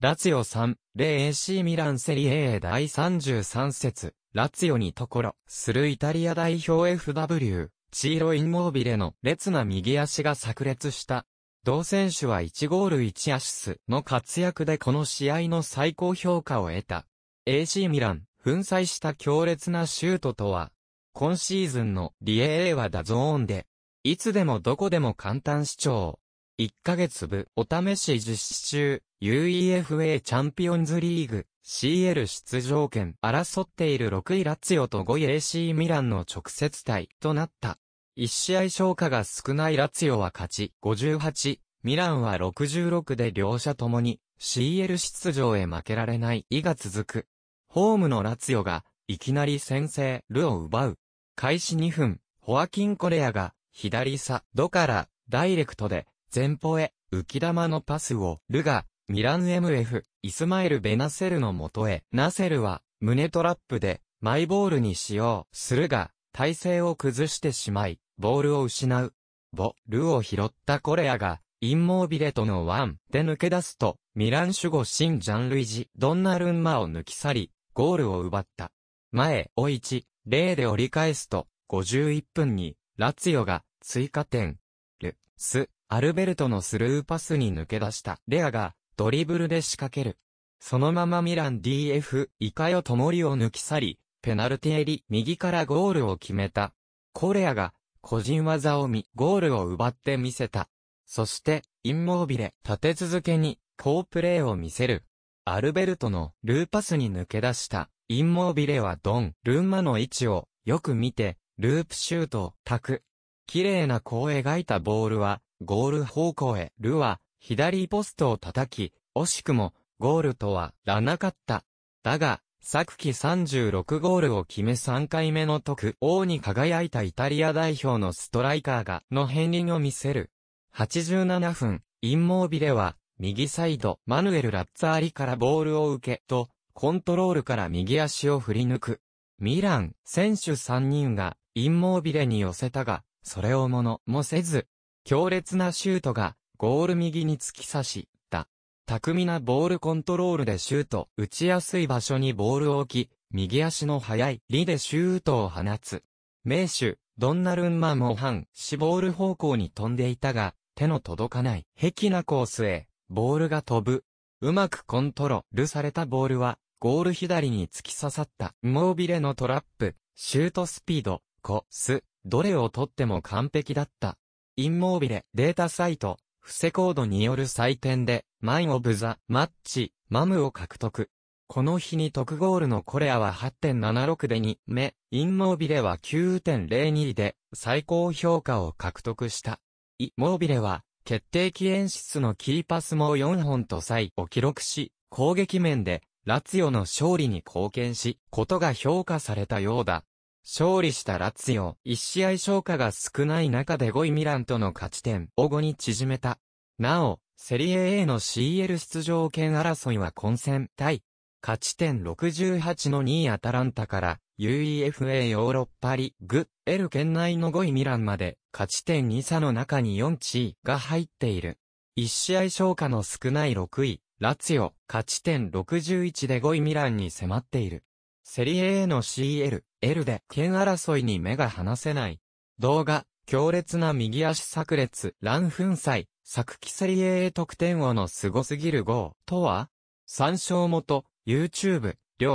ラツヨ3、0 AC ミランセリエ A 第33節、ラツヨにところ、するイタリア代表 FW、チーロインモービレの列な右足が炸裂した。同選手は1ゴール1アシスの活躍でこの試合の最高評価を得た。AC ミラン、粉砕した強烈なシュートとは、今シーズンのリエーはダゾーンで、いつでもどこでも簡単視聴。1ヶ月部、お試し実施中、UEFA チャンピオンズリーグ、CL 出場権、争っている6位ラツヨと5位 AC ミランの直接対となった。1試合消化が少ないラツヨは勝ち、58、ミランは66で両者ともに CL 出場へ負けられない意が続く。ホームのラツヨがいきなり先制、ルを奪う。開始2分、ホアキン・コレアが左差、ドからダイレクトで前方へ、浮き玉のパスを、ルガ、ミラン MF、イスマイル・ベナセルの元へ、ナセルは、胸トラップで、マイボールに使用するが、体勢を崩してしまい、ボールを失う。ボ、ルを拾ったコレアが、インモービレとのワンで抜け出すと、ミラン守護新ジャンルイジ、ドンナルンマを抜き去り、ゴールを奪った。前、を1、0で折り返すと、51分に、ラツヨが追加点、ル、ス、アルベルトのスルーパスに抜け出した。レアが、ドリブルで仕掛ける。そのままミラン DF、イカヨトモリを抜き去り、ペナルティエリ、右からゴールを決めた。コレアが、個人技を見、ゴールを奪ってみせた。そして、インモービレ、立て続けに、好プレーを見せる。アルベルトのルーパスに抜け出した、インモービレはドン、ルンマの位置を、よく見て、ループシュートを、タク。綺麗な弧を描いたボールは、ゴール方向へ、ルは、左ポストを叩き、惜しくも、ゴールとはらなかった。だが、昨季36ゴールを決め3回目の得王に輝いたイタリア代表のストライカーがの片鱗を見せる。87分、インモービレは、右サイド、マヌエル・ラッツァーリからボールを受け、と、コントロールから右足を振り抜く。ミラン、選手3人が、インモービレに寄せたが、それをものもせず、強烈なシュートが、ゴール右に突き刺し、た。巧みなボールコントロールでシュート、打ちやすい場所にボールを置き、右足の速いリでシュートを放つ。名手、ドンナルンマも反、死ボール方向に飛んでいたが、手の届かない、壁なコースへ、ボールが飛ぶ。うまくコントロールされたボールは、ゴール左に突き刺さった、モービレのトラップ、シュートスピード、コス、どれを取っても完璧だった。インモービレデータサイト、布施コードによる採点で、マン・オブ・ザ・マッチ、マムを獲得。この日に特ゴールのコレアは8.76で2目、インモービレは9.02で最高評価を獲得した。イモービレは決定機演出のキーパスも4本と際を記録し、攻撃面でラツヨの勝利に貢献し、ことが評価されたようだ。勝利したラツヨ、一試合消化が少ない中で5位ミランとの勝ち点を5に縮めた。なお、セリエ A の CL 出場権争いは混戦対、勝ち点68の2位アタランタから UEFA ヨーロッパリグ、L 圏内の5位ミランまで勝ち点2差の中に4地位が入っている。一試合消化の少ない6位、ラツヨ、勝ち点61で5位ミランに迫っている。セリエ A の CL、L で、剣争いに目が離せない。動画、強烈な右足炸裂、乱粉砕、作季セリエ A 得点王の凄すぎる号とは参照元、YouTube、う。